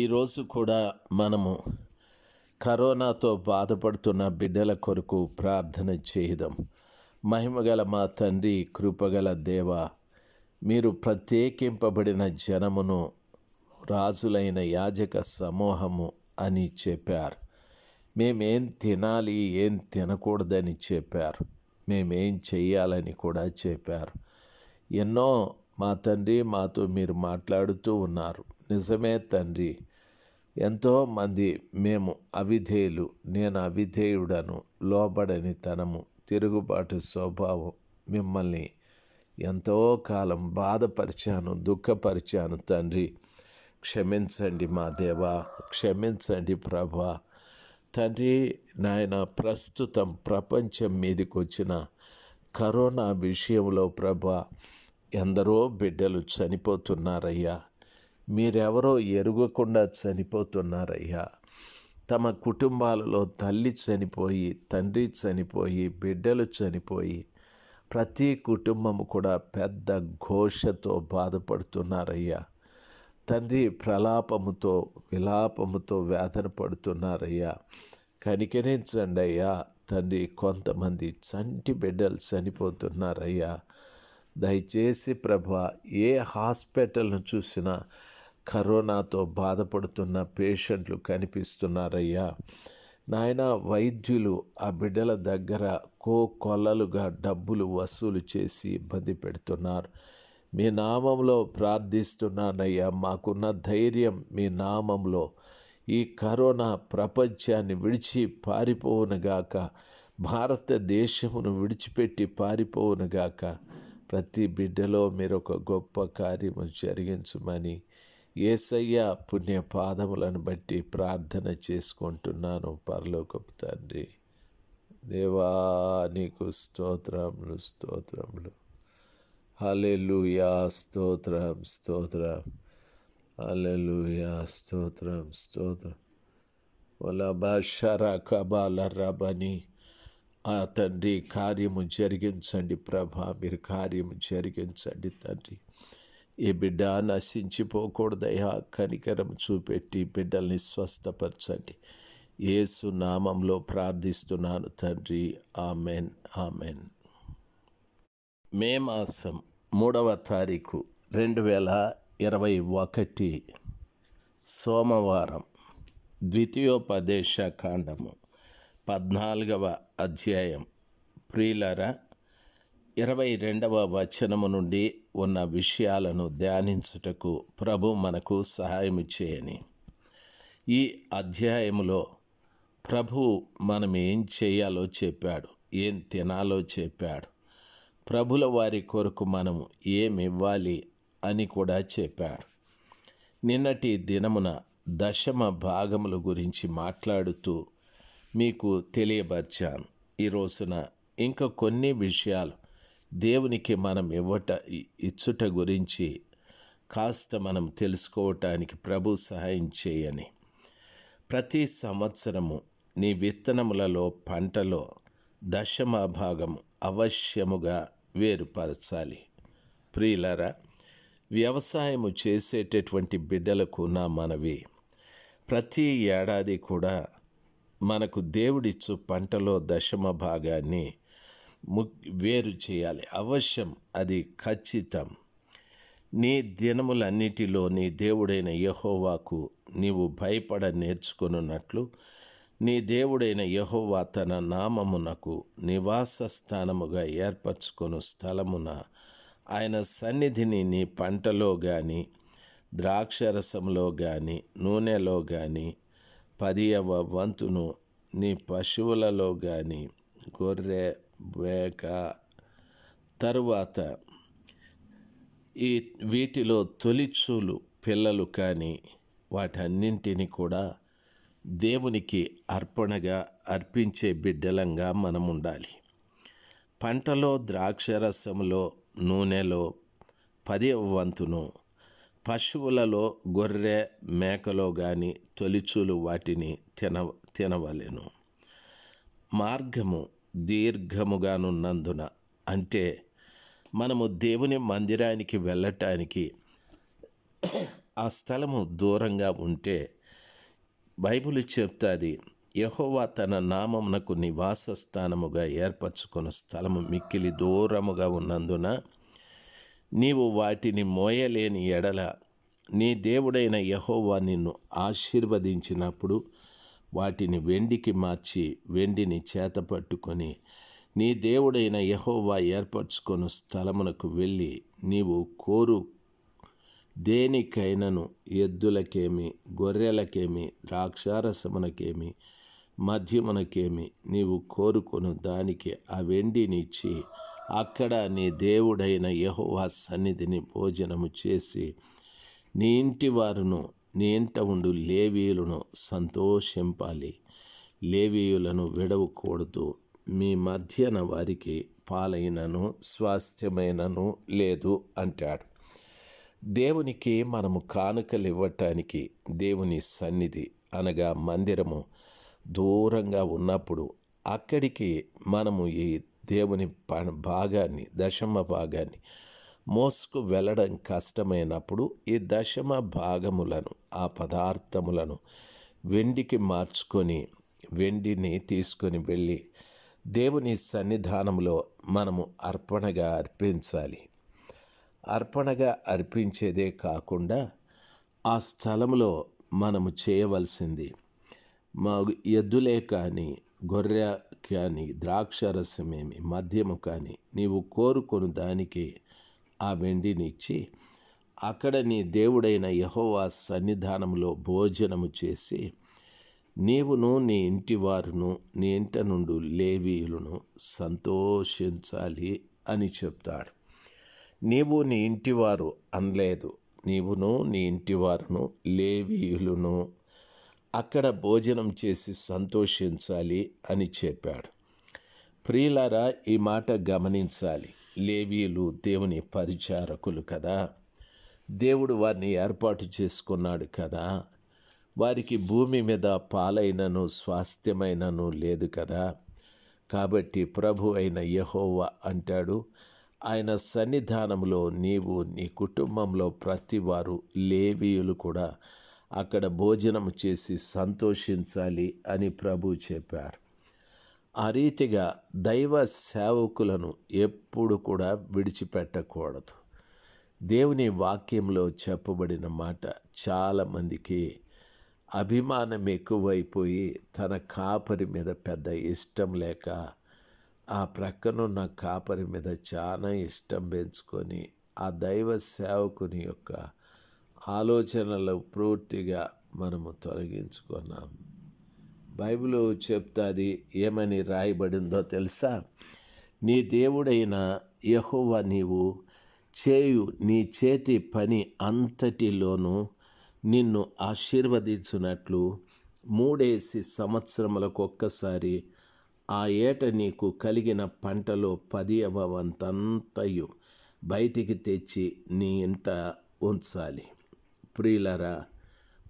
ఈరోజు కూడా మనము కరోనాతో బాధపడుతున్న బిడ్డల కొరకు ప్రార్థన చేద్దాం మహిమగల మా తండ్రి కృపగల దేవ మీరు ప్రత్యేకింపబడిన జనమును రాజులైన యాజక సమూహము అని చెప్పారు మేమేం తినాలి ఏం తినకూడదని చెప్పారు మేమేం చేయాలని కూడా చెప్పారు ఎన్నో మా తండ్రి మాతో మీరు మాట్లాడుతూ ఉన్నారు నిజమే తండ్రి ఎంతోమంది మేము అవిధేయులు నేను అవిధేయుడను లోబడని తనము తిరుగుబాటు స్వభావం మిమ్మల్ని ఎంతో కాలం బాధపరిచాను దుఃఖపరిచాను తండ్రి క్షమించండి మా దేవా క్షమించండి ప్రభా తండ్రి నాయన ప్రస్తుతం ప్రపంచం మీదకి వచ్చిన కరోనా విషయంలో ప్రభా ఎందరో బిడ్డలు చనిపోతున్నారయ్యా మీరెవరో ఎరుగకుండా చనిపోతున్నారయ్యా తమ కుటుంబాలలో తల్లి చనిపోయి తండ్రి చనిపోయి బిడ్డలు చనిపోయి ప్రతి కుటుంబం కూడా పెద్ద ఘోషతో బాధపడుతున్నారయ్యా తండ్రి ప్రలాపముతో విలాపముతో వేదన పడుతున్నారయ్యా కనికరించండి అయ్యా తండ్రి కొంతమంది చంటి బిడ్డలు చనిపోతున్నారయ్యా దయచేసి ప్రభా ఏ హాస్పిటల్ను చూసినా కరోనాతో బాధపడుతున్న పేషెంట్లు కనిపిస్తున్నారయ్యా నాయన వైద్యులు ఆ బిడ్డల దగ్గర కో కొల్లలుగా డబ్బులు వసూలు చేసి ఇబ్బంది పెడుతున్నారు మీ నామంలో ప్రార్థిస్తున్నానయ్యా మాకున్న ధైర్యం మీ నామంలో ఈ కరోనా ప్రపంచాన్ని విడిచి పారిపోవునుగాక భారతదేశమును విడిచిపెట్టి పారిపోవునుగాక ప్రతి బిడ్డలో మీరు ఒక గొప్ప కార్యము జరిగించమని ఏసయ్య పుణ్య పాదములను బట్టి ప్రార్థన చేసుకుంటున్నాను పరలోకపు తండ్రి దేవా నీకు స్తోత్రములు స్తోత్రములు హలెలుయా స్తోత్రం స్తోత్రం హలెలుయా స్తోత్రం స్తోత్రం ఒలబాషర కబాల రబని ఆ తండ్రి కార్యము జరిగించండి ప్రభా మీరు కార్యము జరిగించండి తండ్రి ఈ బిడ్డ నశించిపోకూడదయ్యా కనికరం చూపెట్టి బిడ్డల్ని స్వస్థపరచండి ఏసు నామంలో ప్రార్థిస్తున్నాను తండ్రి ఆమెన్ ఆమెన్ మే మాసం మూడవ తారీఖు రెండు వేల ఇరవై ఒకటి సోమవారం ద్వితీయోపదేశ కాండము పద్నాలుగవ అధ్యాయం ప్రియులరా ఇరవై రెండవ వచనము నుండి ఉన్న విషయాలను ధ్యానించుటకు ప్రభు మనకు సహాయం ఇచ్చేయని ఈ అధ్యాయములో ప్రభు మనం ఏం చేయాలో చెప్పాడు ఏం తినాలో చెప్పాడు ప్రభుల వారి కొరకు మనం ఇవ్వాలి అని కూడా చెప్పాడు నిన్నటి దినమున దశమ భాగముల గురించి మాట్లాడుతూ మీకు తెలియపరిచాను ఈ రోజున ఇంకా కొన్ని విషయాలు దేవునికి మనం ఇవ్వట ఇచ్చుట గురించి కాస్త మనం తెలుసుకోవటానికి ప్రభు సహాయం చేయని ప్రతి సంవత్సరము నీ విత్తనములలో పంటలో దశమ భాగం అవశ్యముగా వేరుపరచాలి ప్రియులరా వ్యవసాయము చేసేటటువంటి బిడ్డలకు నా మనవి ప్రతి ఏడాది కూడా మనకు దేవుడిచ్చు పంటలో దశమ భాగాన్ని వేరు చేయాలి అవశ్యం అది ఖచ్చితం నీ దినములన్నిటిలో నీ దేవుడైన యహోవాకు నీవు భయపడ నేర్చుకున్నట్లు నీ దేవుడైన యహోవా తన నామమునకు నివాస స్థానముగా ఏర్పరచుకొను స్థలమున ఆయన సన్నిధిని నీ పంటలో కానీ ద్రాక్షరసంలో కానీ నూనెలో కానీ పదియవ వంతును నీ పశువులలో కానీ గొర్రె వేక తరువాత ఈ వీటిలో తొలిచూలు పిల్లలు కానీ వాటన్నింటినీ కూడా దేవునికి అర్పణగా అర్పించే బిడ్డలంగా మనం ఉండాలి పంటలో రసములో నూనెలో పది వంతును పశువులలో గొర్రె మేకలో కానీ తొలిచూలు వాటిని తిన తినవలెను మార్గము దీర్ఘముగానున్నందున అంటే మనము దేవుని మందిరానికి వెళ్ళటానికి ఆ స్థలము దూరంగా ఉంటే బైబిల్ చెప్తాది యహోవా తన నామమునకు నివాస స్థానముగా ఏర్పరచుకున్న స్థలము మిక్కిలి దూరముగా ఉన్నందున నీవు వాటిని మోయలేని ఎడల నీ దేవుడైన యహోవా నిన్ను ఆశీర్వదించినప్పుడు వాటిని వెండికి మార్చి వెండిని చేతపట్టుకొని నీ దేవుడైన యహోవా ఏర్పరచుకొని స్థలమునకు వెళ్ళి నీవు కోరు దేనికైనను ఎద్దులకేమి గొర్రెలకేమి ద్రాక్షారసమునకేమి మధ్యమునకేమి నీవు కోరుకొను దానికి ఆ వెండినిచ్చి అక్కడ నీ దేవుడైన యహోవా సన్నిధిని భోజనము చేసి నీ ఇంటి వారును నేంట ఉండు లేవీయులను సంతోషింపాలి లేవీయులను విడవకూడదు మీ మధ్యన వారికి పాలైనను స్వాస్థ్యమైనను లేదు అంటాడు దేవునికి మనము కానుకలు ఇవ్వటానికి దేవుని సన్నిధి అనగా మందిరము దూరంగా ఉన్నప్పుడు అక్కడికి మనము ఈ దేవుని భాగాన్ని దశమ భాగాన్ని మోసుకు వెళ్ళడం కష్టమైనప్పుడు ఈ దశమ భాగములను ఆ పదార్థములను వెండికి మార్చుకొని వెండిని తీసుకొని వెళ్ళి దేవుని సన్నిధానంలో మనము అర్పణగా అర్పించాలి అర్పణగా అర్పించేదే కాకుండా ఆ స్థలంలో మనము చేయవలసింది మా ఎద్దులే కానీ గొర్రె కానీ ద్రాక్షరసమేమి మద్యము కానీ నీవు కోరుకొని దానికి ఆ వెండినిచ్చి అక్కడ నీ దేవుడైన యహోవా సన్నిధానంలో భోజనము చేసి నీవును నీ ఇంటివారును నీ ఇంట నుండి లేవీయులను సంతోషించాలి అని చెప్తాడు నీవు నీ ఇంటివారు అనలేదు నీవును నీ ఇంటివారును లేవీయులను అక్కడ భోజనం చేసి సంతోషించాలి అని చెప్పాడు ప్రియులారా ఈ మాట గమనించాలి లేవీలు దేవుని పరిచారకులు కదా దేవుడు వారిని ఏర్పాటు చేసుకున్నాడు కదా వారికి భూమి మీద పాలైనను స్వాస్థ్యమైనను లేదు కదా కాబట్టి ప్రభు అయిన యహోవ అంటాడు ఆయన సన్నిధానంలో నీవు నీ కుటుంబంలో ప్రతివారు లేవీయులు కూడా అక్కడ భోజనం చేసి సంతోషించాలి అని ప్రభు చెప్పారు ఆ రీతిగా దైవ సేవకులను ఎప్పుడు కూడా విడిచిపెట్టకూడదు దేవుని వాక్యంలో చెప్పబడిన మాట చాలామందికి అభిమానం ఎక్కువైపోయి తన కాపరి మీద పెద్ద ఇష్టం లేక ఆ ప్రక్కనున్న కాపరి మీద చాలా ఇష్టం పెంచుకొని ఆ దైవ సేవకుని యొక్క ఆలోచనలు పూర్తిగా మనము తొలగించుకున్నాం బైబిల్ చెప్తాది ఏమని రాయబడిందో తెలుసా నీ దేవుడైన యహోవ నీవు చేయు నీ చేతి పని అంతటిలోనూ నిన్ను ఆశీర్వదించినట్లు మూడేసి సంవత్సరములకు ఒక్కసారి ఆ ఏట నీకు కలిగిన పంటలో పది వంతంతయు బయటికి తెచ్చి నీ ఇంట ఉంచాలి ప్రియులరా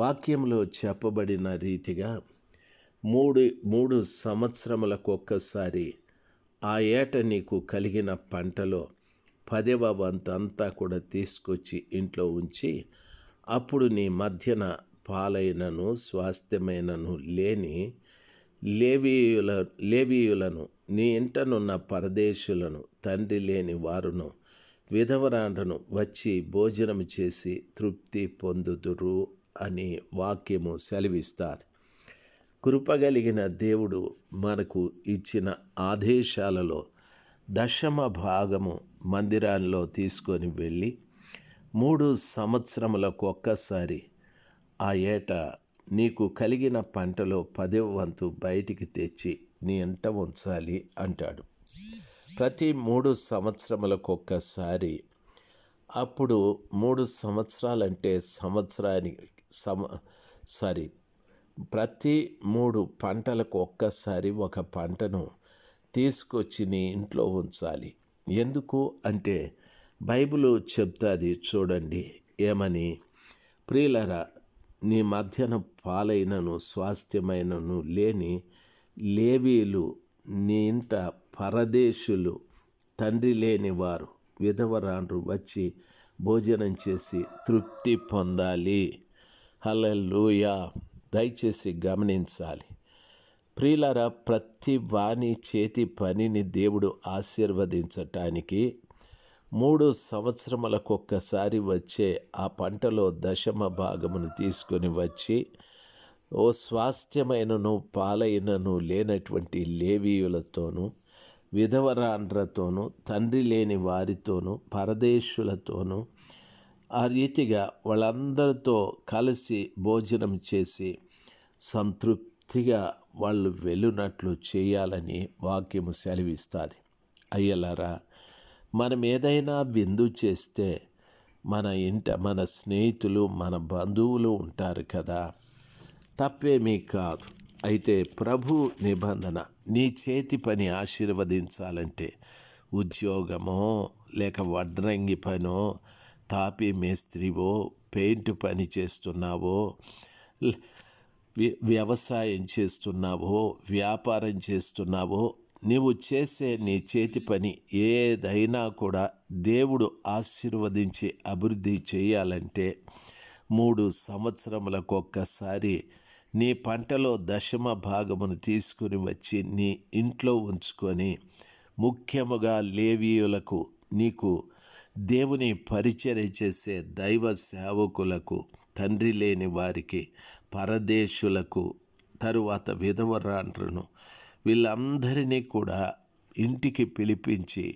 వాక్యంలో చెప్పబడిన రీతిగా మూడు మూడు సంవత్సరములకు ఒక్కసారి ఆ ఏట నీకు కలిగిన పంటలో పదవ వంతంతా కూడా తీసుకొచ్చి ఇంట్లో ఉంచి అప్పుడు నీ మధ్యన పాలైనను స్వాస్థ్యమైనను లేని లేవీయుల లేవీయులను నీ ఇంటనున్న పరదేశులను తండ్రి లేని వారును విధవరాండను వచ్చి భోజనం చేసి తృప్తి పొందుదురు అని వాక్యము సెలవిస్తారు కృపగలిగిన దేవుడు మనకు ఇచ్చిన ఆదేశాలలో దశమ భాగము మందిరాల్లో తీసుకొని వెళ్ళి మూడు సంవత్సరములకు ఒక్కసారి ఆ ఏట నీకు కలిగిన పంటలో పదవ వంతు బయటికి తెచ్చి నీ ఎంట ఉంచాలి అంటాడు ప్రతి మూడు సంవత్సరములకు ఒక్కసారి అప్పుడు మూడు సంవత్సరాలంటే సంవత్సరానికి సమ సారీ ప్రతి మూడు పంటలకు ఒక్కసారి ఒక పంటను తీసుకొచ్చి నీ ఇంట్లో ఉంచాలి ఎందుకు అంటే బైబిల్ చెప్తాది చూడండి ఏమని ప్రియులర నీ మధ్యన పాలైనను స్వాస్థ్యమైనను లేని లేవీలు నీ ఇంట పరదేశులు తండ్రి లేని వారు విధవరాండ్రు వచ్చి భోజనం చేసి తృప్తి పొందాలి హలలుయా దయచేసి గమనించాలి ప్రియులారా ప్రతి వాణి చేతి పనిని దేవుడు ఆశీర్వదించటానికి మూడు సంవత్సరములకొక్కసారి వచ్చే ఆ పంటలో దశమ భాగమును తీసుకొని వచ్చి ఓ స్వాస్థ్యమైనను పాలైనను లేనటువంటి లేవీయులతోనూ విధవరాండ్రతోనూ తండ్రి లేని వారితోనూ పరదేశులతోనూ ఆ రీతిగా వాళ్ళందరితో కలిసి భోజనం చేసి సంతృప్తిగా వాళ్ళు వెళ్ళునట్లు చేయాలని వాక్యము సెలవిస్తుంది అయ్యలారా మనం ఏదైనా విందు చేస్తే మన ఇంట మన స్నేహితులు మన బంధువులు ఉంటారు కదా తప్పేమీ కాదు అయితే ప్రభు నిబంధన నీ చేతి పని ఆశీర్వదించాలంటే ఉద్యోగమో లేక వడ్రంగి పనో తాపీ మేస్త్రివో పెయింట్ పని చేస్తున్నావో వ్యవసాయం చేస్తున్నావో వ్యాపారం చేస్తున్నావో నీవు చేసే నీ చేతి పని ఏదైనా కూడా దేవుడు ఆశీర్వదించి అభివృద్ధి చేయాలంటే మూడు సంవత్సరములకు ఒక్కసారి నీ పంటలో దశమ భాగమును తీసుకుని వచ్చి నీ ఇంట్లో ఉంచుకొని ముఖ్యముగా లేవీయులకు నీకు దేవుని పరిచర్య చేసే దైవ సేవకులకు తండ్రి లేని వారికి పరదేశులకు తరువాత విధవరాంట్రును వీళ్ళందరినీ కూడా ఇంటికి పిలిపించి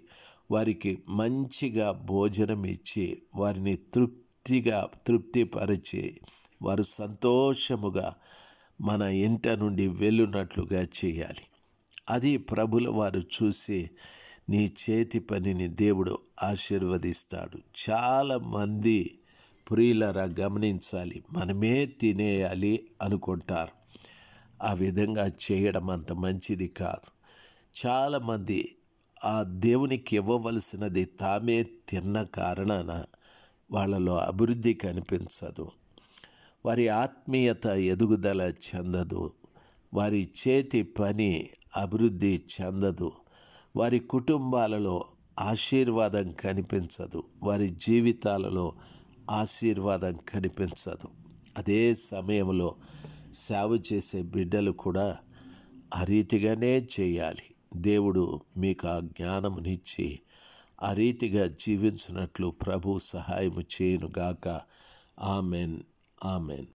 వారికి మంచిగా భోజనం ఇచ్చి వారిని తృప్తిగా తృప్తిపరిచి వారు సంతోషముగా మన ఇంట నుండి వెళ్ళునట్లుగా చేయాలి అది ప్రభుల వారు చూసి నీ చేతి పనిని దేవుడు ఆశీర్వదిస్తాడు చాలామంది ప్రియులరా గమనించాలి మనమే తినేయాలి అనుకుంటారు ఆ విధంగా చేయడం అంత మంచిది కాదు చాలామంది ఆ దేవునికి ఇవ్వవలసినది తామే తిన్న కారణాన వాళ్ళలో అభివృద్ధి కనిపించదు వారి ఆత్మీయత ఎదుగుదల చెందదు వారి చేతి పని అభివృద్ధి చెందదు వారి కుటుంబాలలో ఆశీర్వాదం కనిపించదు వారి జీవితాలలో ఆశీర్వాదం కనిపించదు అదే సమయంలో సేవ చేసే బిడ్డలు కూడా ఆ రీతిగానే చేయాలి దేవుడు మీకు ఆ జ్ఞానమునిచ్చి ఆ రీతిగా జీవించినట్లు ప్రభు సహాయము చేయునుగాక ఆమెన్ ఆమెన్